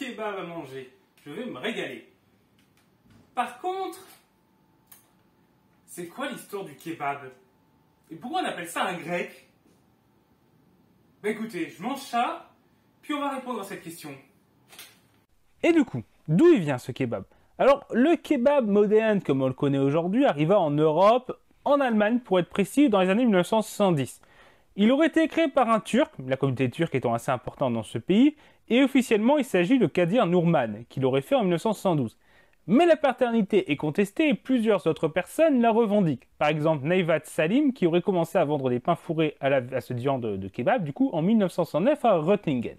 kebab à manger. Je vais me régaler. Par contre, c'est quoi l'histoire du kebab Et pourquoi on appelle ça un grec Bah écoutez, je mange ça, puis on va répondre à cette question. Et du coup, d'où il vient ce kebab Alors, le kebab moderne comme on le connaît aujourd'hui arriva en Europe, en Allemagne pour être précis, dans les années 1970. Il aurait été créé par un Turc, la communauté turque étant assez importante dans ce pays, et officiellement il s'agit de Kadir Nourman, qui l'aurait fait en 1912. Mais la paternité est contestée et plusieurs autres personnes la revendiquent. Par exemple, Nevat Salim, qui aurait commencé à vendre des pains fourrés à, ce diamant de kebab, du coup, en 1909 à Röttingen.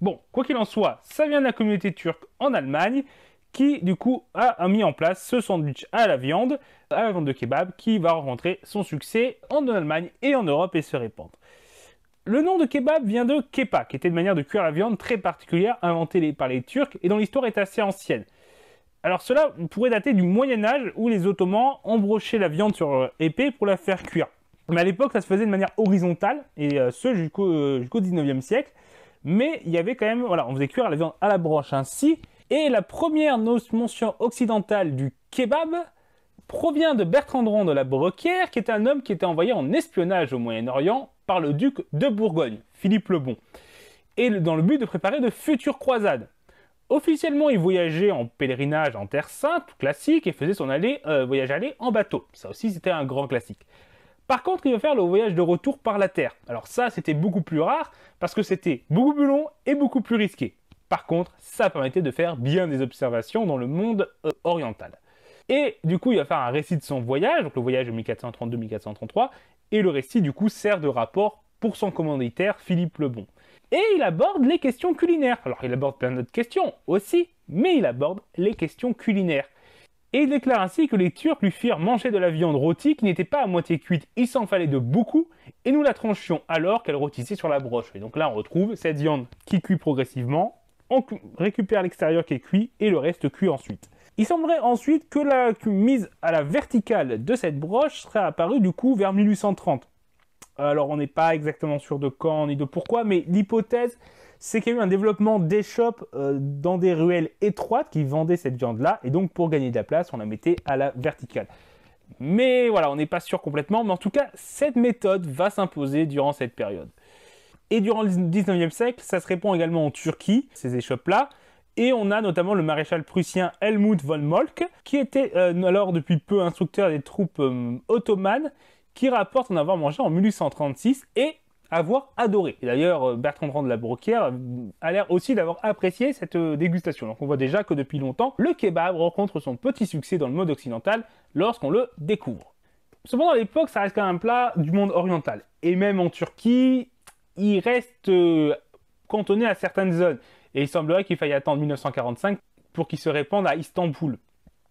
Bon, quoi qu'il en soit, ça vient de la communauté turque en Allemagne, qui du coup a mis en place ce sandwich à la viande, à la viande de kebab, qui va rencontrer son succès en Allemagne et en Europe et se répandre. Le nom de kebab vient de kepa, qui était une manière de cuire la viande très particulière inventée par les Turcs et dont l'histoire est assez ancienne. Alors cela pourrait dater du Moyen Âge où les Ottomans embrochaient la viande sur euh, épée pour la faire cuire. Mais à l'époque ça se faisait de manière horizontale, et euh, ce jusqu'au 19e euh, siècle. Mais il y avait quand même, voilà, on faisait cuire la viande à la broche ainsi, et la première mention occidentale du kebab provient de Bertrand Rond de la Broquière, qui est un homme qui était envoyé en espionnage au Moyen-Orient par le duc de Bourgogne, Philippe le Bon, et dans le but de préparer de futures croisades. Officiellement, il voyageait en pèlerinage en Terre Sainte, classique, et faisait son aller, euh, voyage aller en bateau. Ça aussi, c'était un grand classique. Par contre, il veut faire le voyage de retour par la Terre. Alors ça, c'était beaucoup plus rare, parce que c'était beaucoup plus long et beaucoup plus risqué. Par contre, ça permettait de faire bien des observations dans le monde euh, oriental. Et du coup, il va faire un récit de son voyage, donc le voyage de 1432-1433, et le récit du coup sert de rapport pour son commanditaire Philippe le Bon. Et il aborde les questions culinaires. Alors il aborde plein d'autres questions aussi, mais il aborde les questions culinaires. Et il déclare ainsi que les Turcs lui firent manger de la viande rôtie qui n'était pas à moitié cuite, il s'en fallait de beaucoup, et nous la tranchions alors qu'elle rôtissait sur la broche. Et donc là on retrouve cette viande qui cuit progressivement on récupère l'extérieur qui est cuit et le reste cuit ensuite. Il semblerait ensuite que la mise à la verticale de cette broche serait apparue du coup vers 1830. Alors on n'est pas exactement sûr de quand ni de pourquoi, mais l'hypothèse c'est qu'il y a eu un développement des shops euh, dans des ruelles étroites qui vendaient cette viande-là, et donc pour gagner de la place, on la mettait à la verticale. Mais voilà, on n'est pas sûr complètement, mais en tout cas, cette méthode va s'imposer durant cette période. Et durant le 19e siècle, ça se répand également en Turquie, ces échoppes-là. Et on a notamment le maréchal prussien Helmut von Moltke, qui était euh, alors depuis peu instructeur des troupes euh, ottomanes, qui rapporte en avoir mangé en 1836 et avoir adoré. d'ailleurs, euh, Bertrand de la Broquière a l'air aussi d'avoir apprécié cette dégustation. Donc on voit déjà que depuis longtemps, le kebab rencontre son petit succès dans le mode occidental lorsqu'on le découvre. Cependant, à l'époque, ça reste quand même un plat du monde oriental. Et même en Turquie, il reste euh, cantonné à certaines zones. Et il semblerait qu'il faille attendre 1945 pour qu'il se répande à Istanbul.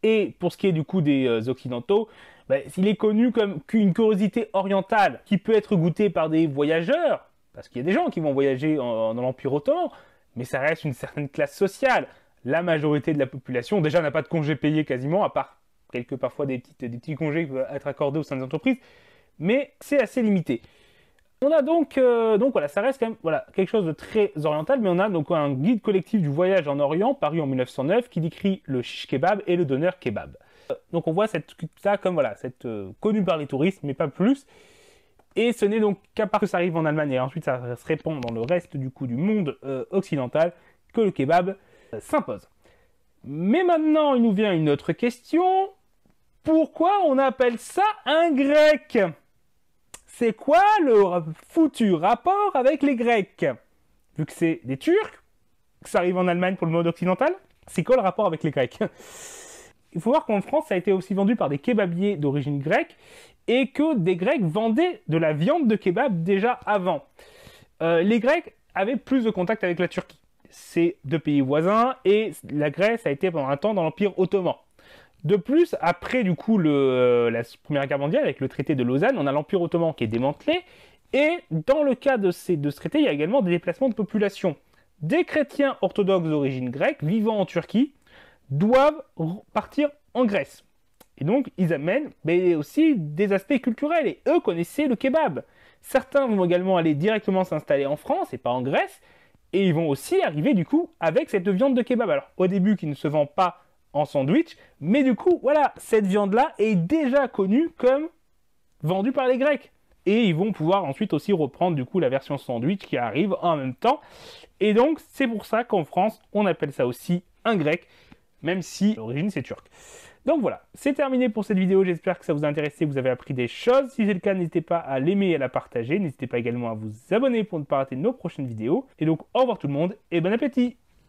Et pour ce qui est du coup des euh, Occidentaux, bah, il est connu comme une curiosité orientale qui peut être goûtée par des voyageurs, parce qu'il y a des gens qui vont voyager dans l'Empire ottoman, mais ça reste une certaine classe sociale. La majorité de la population déjà n'a pas de congés payés quasiment, à part quelques parfois des, des petits congés qui peuvent être accordés au sein des entreprises, mais c'est assez limité. On a donc, euh, donc voilà, ça reste quand même voilà, quelque chose de très oriental, mais on a donc un guide collectif du voyage en Orient paru en 1909 qui décrit le shish kebab et le donneur kebab. Euh, donc on voit ça comme voilà, cette euh, connu par les touristes, mais pas plus. Et ce n'est donc qu'à part que ça arrive en Allemagne et ensuite ça se répand dans le reste du coup du monde occidental que le kebab s'impose. Mais maintenant, il nous vient une autre question. Pourquoi on appelle ça un grec c'est quoi le foutu rapport avec les Grecs Vu que c'est des Turcs, que ça arrive en Allemagne pour le monde occidental, c'est quoi le rapport avec les Grecs Il faut voir qu'en France, ça a été aussi vendu par des kebabiers d'origine grecque et que des Grecs vendaient de la viande de kebab déjà avant. Euh, les Grecs avaient plus de contact avec la Turquie. C'est deux pays voisins et la Grèce a été pendant un temps dans l'Empire ottoman. De plus, après du coup euh, la Première Guerre mondiale, avec le traité de Lausanne, on a l'Empire ottoman qui est démantelé, et dans le cas de, ces, de ce traité, il y a également des déplacements de population. Des chrétiens orthodoxes d'origine grecque vivant en Turquie doivent partir en Grèce. Et donc, ils amènent mais aussi des aspects culturels, et eux connaissaient le kebab. Certains vont également aller directement s'installer en France et pas en Grèce, et ils vont aussi arriver du coup avec cette viande de kebab. Alors, au début, qui ne se vend pas en sandwich. Mais du coup, voilà, cette viande-là est déjà connue comme vendue par les Grecs. Et ils vont pouvoir ensuite aussi reprendre du coup la version sandwich qui arrive en même temps. Et donc, c'est pour ça qu'en France, on appelle ça aussi un grec, même si l'origine c'est turc. Donc voilà, c'est terminé pour cette vidéo, j'espère que ça vous a intéressé, vous avez appris des choses. Si c'est le cas, n'hésitez pas à l'aimer et à la partager. N'hésitez pas également à vous abonner pour ne pas rater nos prochaines vidéos. Et donc, au revoir tout le monde et bon appétit